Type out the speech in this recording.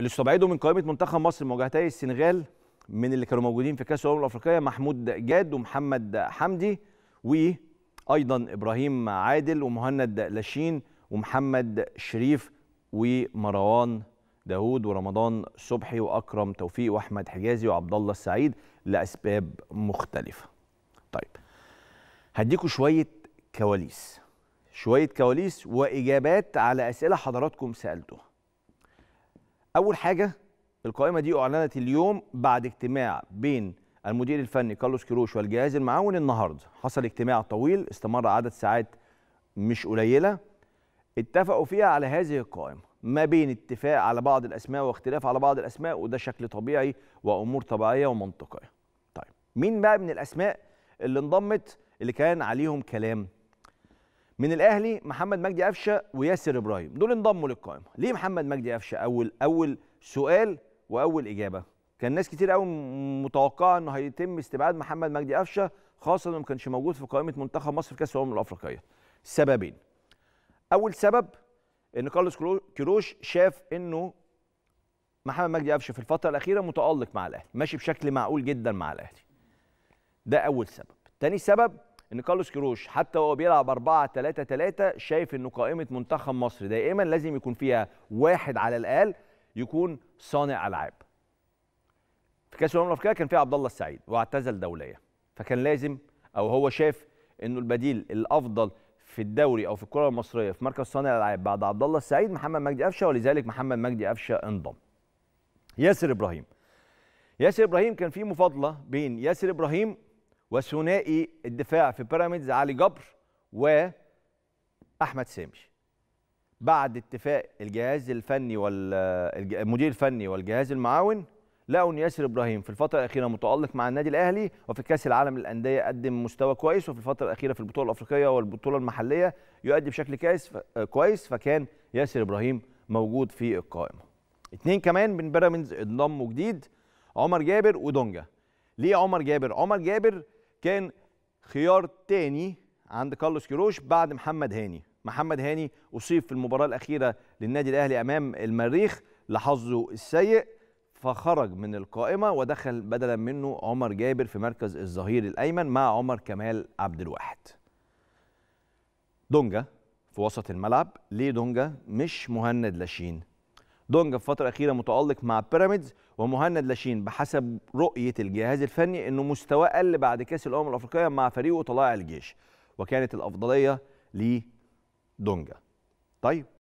اللي استبعدوا من قائمه منتخب مصر مواجهتي السنغال من اللي كانوا موجودين في كاس الامم الافريقيه محمود جاد ومحمد حمدي وايضا ابراهيم عادل ومهند لاشين ومحمد شريف ومروان داوود ورمضان صبحي واكرم توفيق واحمد حجازي وعبد الله السعيد لاسباب مختلفه. طيب هديكم شويه كواليس شويه كواليس واجابات على اسئله حضراتكم سالتوها. اول حاجه القائمه دي اعلنت اليوم بعد اجتماع بين المدير الفني كارلوس كيروش والجهاز المعاون النهارده حصل اجتماع طويل استمر عدد ساعات مش قليله اتفقوا فيها على هذه القائمه ما بين اتفاق على بعض الاسماء واختلاف على بعض الاسماء وده شكل طبيعي وامور طبيعيه ومنطقيه طيب مين بقى من الاسماء اللي انضمت اللي كان عليهم كلام من الاهلي محمد مجدي قفشه وياسر ابراهيم دول انضموا للقائمه ليه محمد مجدي قفشه اول اول سؤال واول اجابه كان ناس كتير قوي متوقعه انه هيتم استبعاد محمد مجدي قفشه خاصه انه ما كانش موجود في قائمه منتخب مصر في كاس الامم الافريقيه سببين اول سبب ان كارلوس كيروش شاف انه محمد مجدي قفشه في الفتره الاخيره متالق مع الاهلي ماشي بشكل معقول جدا مع الاهلي ده اول سبب تاني سبب ان كارلوس كيروش حتى وهو بيلعب 4 3 3 شايف انه قائمه منتخب مصر دائما لازم يكون فيها واحد على الاقل يكون صانع العاب. في كاس الامم الافريقيه كان في عبد الله السعيد واعتزل دوليا فكان لازم او هو شاف انه البديل الافضل في الدوري او في الكره المصريه في مركز صانع العاب بعد عبد الله السعيد محمد مجدي قفشه ولذلك محمد مجدي قفشه انضم. ياسر ابراهيم ياسر ابراهيم كان في مفاضله بين ياسر ابراهيم وثنائي الدفاع في بيراميدز علي جبر واحمد سامي بعد اتفاق الجهاز الفني والمدير الفني والجهاز المعاون لقوا ان ياسر ابراهيم في الفتره الاخيره متالق مع النادي الاهلي وفي كاس العالم للانديه قدم مستوى كويس وفي الفتره الاخيره في البطوله الافريقيه والبطوله المحليه يؤدي بشكل كويس كويس فكان ياسر ابراهيم موجود في القائمه. اتنين كمان من بيراميدز انضموا جديد عمر جابر ودونجا. ليه عمر جابر؟ عمر جابر كان خيار تاني عند كارلوس كيروش بعد محمد هاني محمد هاني اصيب في المباراه الاخيره للنادي الاهلي امام المريخ لحظه السيء فخرج من القائمه ودخل بدلا منه عمر جابر في مركز الظهير الايمن مع عمر كمال عبد الواحد دونجا في وسط الملعب ليه دونجا مش مهند لاشين دونجا في الفتره الاخيره متالق مع بيراميدز ومهند لاشين بحسب رؤيه الجهاز الفني انه مستواه قل بعد كاس الامم الافريقيه مع فريقه طلائع الجيش وكانت الافضليه لدونجا طيب